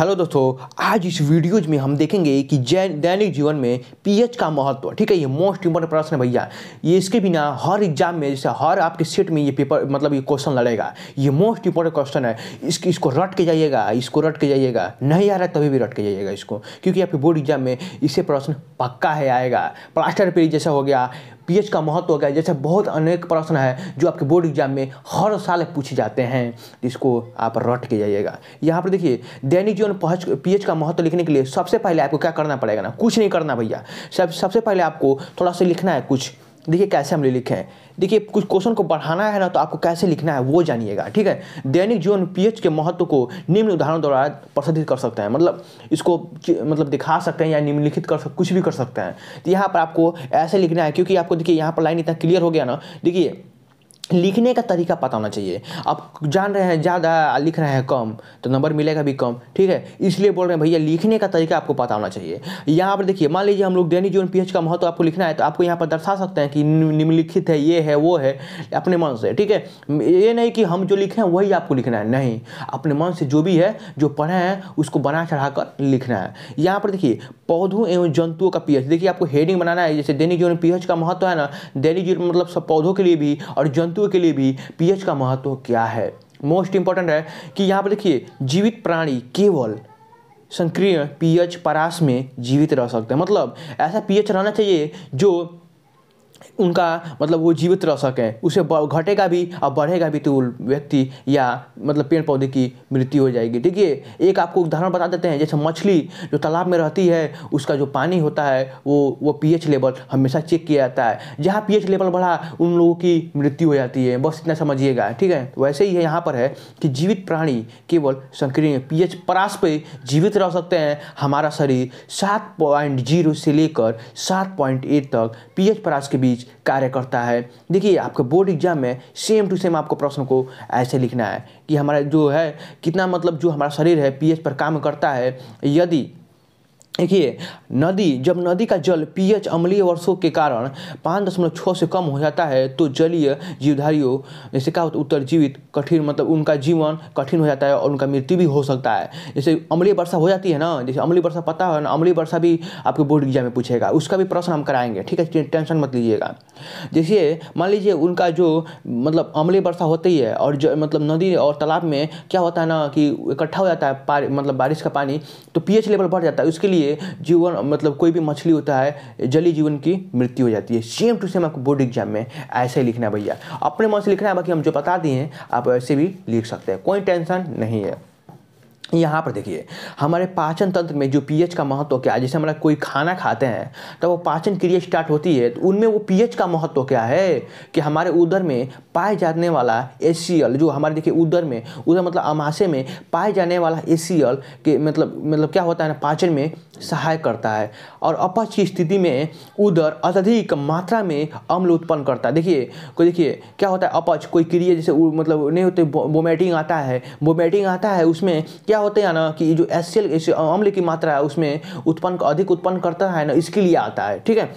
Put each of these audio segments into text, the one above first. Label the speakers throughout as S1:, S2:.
S1: hello दोस्तों आज इस वीडियोज में हम देखेंगे कि दैनिक जीवन में पीएच का महत्व ठीक है ये मोस्ट इंपॉर्टेंट प्रश्न है भैया ये इसके बिना हर एग्जाम में जैसे हर आपके सेट में ये पेपर मतलब ये क्वेश्चन लड़ेगा ये मोस्ट इंपॉर्टेंट क्वेश्चन है इसकी इसको रट के जाइएगा इसको रट के जाइएगा नहीं आ रहा तभी भी रट के जाइएगा इसको क्योंकि आपके बोर्ड एग्जाम में इसे प्रश्न पक्का है आएगा प्लास्टर पेज जैसा हो गया पीएच का महत्व क्या है जैसे बहुत अनेक प्रश्न है जो आपके बोर्ड एग्जाम में हर साल पूछे जाते हैं जिसको आप रट के जाइएगा यहाँ पर देखिए दैनिक जीवन पहुँच पीएच का महत्व लिखने के लिए सबसे पहले आपको क्या करना पड़ेगा ना कुछ नहीं करना भैया सब सबसे पहले आपको थोड़ा सा लिखना है कुछ देखिए कैसे हम लिखे हैं देखिए कुछ क्वेश्चन को बढ़ाना है ना तो आपको कैसे लिखना है वो जानिएगा ठीक है दैनिक जीवन पीएच के महत्व को निम्न उदाहरण द्वारा प्रसिद्ध कर सकते हैं मतलब इसको मतलब दिखा सकते हैं या निम्नलिखित कर सकते कुछ भी कर सकते हैं तो यहाँ पर आपको ऐसे लिखना है क्योंकि आपको देखिए यहाँ पर लाइन इतना क्लियर हो गया ना देखिए लिखने का तरीका पता होना चाहिए आप जान रहे हैं ज़्यादा लिख रहे हैं कम तो नंबर मिलेगा भी कम ठीक है इसलिए बोल रहे हैं भैया लिखने का तरीका आपको पता होना चाहिए यहाँ पर देखिए मान लीजिए हम लोग दैनिक जीवन पीएच का महत्व तो आपको लिखना है तो आपको यहाँ पर दर्शा सकते हैं कि निम्नलिखित है ये है वो है अपने मन से ठीक है ये नहीं कि हम जो लिखें वही आपको लिखना है नहीं अपने मन से जो भी है जो पढ़े हैं उसको बना चढ़ा कर लिखना है यहाँ पर देखिए पौधों एवं जंतुओं का पीएच देखिए आपको हेडिंग बनाना है जैसे दैनिक जीवन पीएच का महत्व है ना दैनिक जीवन मतलब सब पौधों के लिए भी और जंतु जंतुओं के लिए भी पीएच का महत्व क्या है मोस्ट इंपॉर्टेंट है कि यहाँ पर देखिए जीवित प्राणी केवल संक्रिय पीएच परास में जीवित रह सकते हैं मतलब ऐसा पीएच रहना चाहिए जो उनका मतलब वो जीवित रह सकें उसे घटेगा भी और बढ़ेगा भी तो व्यक्ति या मतलब पेड़ पौधे की मृत्यु हो जाएगी देखिए एक आपको उदाहरण बता देते हैं जैसे मछली जो तालाब में रहती है उसका जो पानी होता है वो वो पीएच लेवल हमेशा चेक किया जाता है जहाँ पीएच लेवल बढ़ा उन लोगों की मृत्यु हो जाती है बस इतना समझिएगा ठीक है तो वैसे ही है यहाँ पर है कि जीवित प्राणी केवल संक्रिय पी एच परास पर जीवित रह सकते हैं हमारा शरीर सात पॉइंट जीरो से लेकर सात पॉइंट एट तक पी एच परास के बीच बीच कार्य करता है देखिए आपके बोर्ड एग्जाम में सेम टू सेम आपको प्रश्न को ऐसे लिखना है कि हमारा जो है कितना मतलब जो हमारा शरीर है पीएच पर काम करता है यदि देखिए नदी जब नदी का जल पीएच अम्लीय वर्षों के कारण पाँच दशमलव छः से कम हो जाता है तो जलीय जीवधारियों जैसे क्या होता है उत्तर जीवित कठिन मतलब उनका जीवन कठिन हो जाता है और उनका मृत्यु भी हो सकता है जैसे अम्लीय वर्षा हो जाती है ना जैसे अम्लीय वर्षा पता हो ना अम्लीय वर्षा भी आपके बोर्ड एग्जाम में पूछेगा उसका भी प्रश्न हम कराएंगे ठीक है टेंशन मत लीजिएगा जैसे मान लीजिए उनका जो मतलब अम्लीय वर्षा होती है और ज, मतलब नदी और तालाब में क्या होता है ना कि इकट्ठा हो जाता है मतलब बारिश का पानी तो पीएच लेवल बढ़ जाता है उसके लिए जीवन मतलब कोई भी मछली होता है जली जीवन की मृत्यु हो जाती है सेम टू सेम आपको बोर्ड एग्जाम में ऐसे ही लिखना है भैया अपने मन से लिखना है बाकी हम जो बता दिए हैं आप ऐसे भी लिख सकते हैं कोई टेंशन नहीं है यहाँ पर देखिए हमारे पाचन तंत्र में जो पीएच का महत्व क्या है जैसे हमारा कोई खाना खाते हैं तो वो पाचन क्रिया स्टार्ट होती है तो उनमें वो पीएच का महत्व क्या है कि हमारे उधर में पाए जाने वाला एस जो हमारे देखिए उधर में उधर मतलब अमाशे में पाए जाने वाला एस के मतलब मतलब क्या होता है ना पाचन में सहायक करता है और अपच की स्थिति में उधर अत्यधिक मात्रा में अम्ल उत्पन्न करता है देखिए कोई देखिए क्या होता है अपच कोई क्रिया जैसे मतलब नहीं होते वोमेटिंग आता है वोमेटिंग आता है उसमें क्या होता है ना कि जो एस अम्ल की मात्रा है उसमें उत्पन्न अधिक उत्पन्न करता है ना इसके लिए आता है ठीक है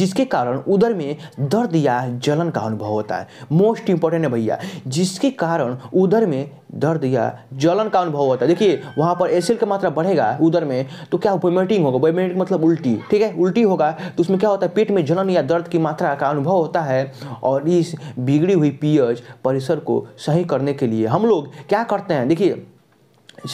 S1: जिसके कारण उधर में दर्द या जलन का अनुभव होता है मोस्ट इंपॉर्टेंट है भैया जिसके कारण उधर में दर्द या जलन का अनुभव होता है देखिए वहाँ पर एसिल की मात्रा बढ़ेगा उधर में तो क्या वोमिटिंग होगा वोमिटिंग मतलब उल्टी ठीक है उल्टी होगा तो उसमें क्या होता है पेट में जलन या दर्द की मात्रा का अनुभव होता है और इस बिगड़ी हुई पीएच परिसर को सही करने के लिए हम लोग क्या करते हैं देखिए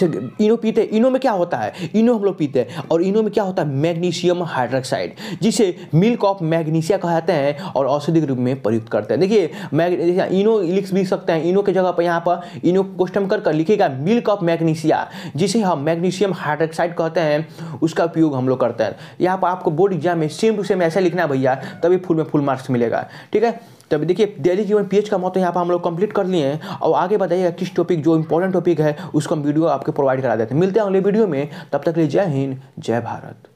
S1: इनो पीते हैं इनो में क्या होता है इनो हम लोग पीते हैं और इनो में क्या होता है मैग्नीशियम हाइड्रोक्साइड जिसे मिल्क ऑफ मैग्नीशिया कहते हैं और औषधि के रूप में प्रयुक्त करते हैं देखिए मैग इनो लिख भी सकते हैं इनो के जगह पर यहाँ पर इनो क्वेश्चन कर कर लिखेगा मिल्क ऑफ मैग्नीशिया जिसे हम मैग्नीशियम हाइड्रोक्साइड कहते हैं उसका उपयोग हम लोग करते हैं यहाँ पर आपको बोर्ड एग्जाम में सेम टू सेम ऐसा लिखना भैया तभी फुल में फुल मार्क्स मिलेगा ठीक है तब देखिए डेली जीवन पीएच का मौत यहाँ पर हम लोग कंप्लीट कर लिए हैं और आगे बताइएगा किस टॉपिक जो इंपॉर्टेंट टॉपिक है उसको हम वीडियो आपके प्रोवाइड करा देते हैं मिलते हैं अगले वीडियो में तब तक लिए जय हिंद जय भारत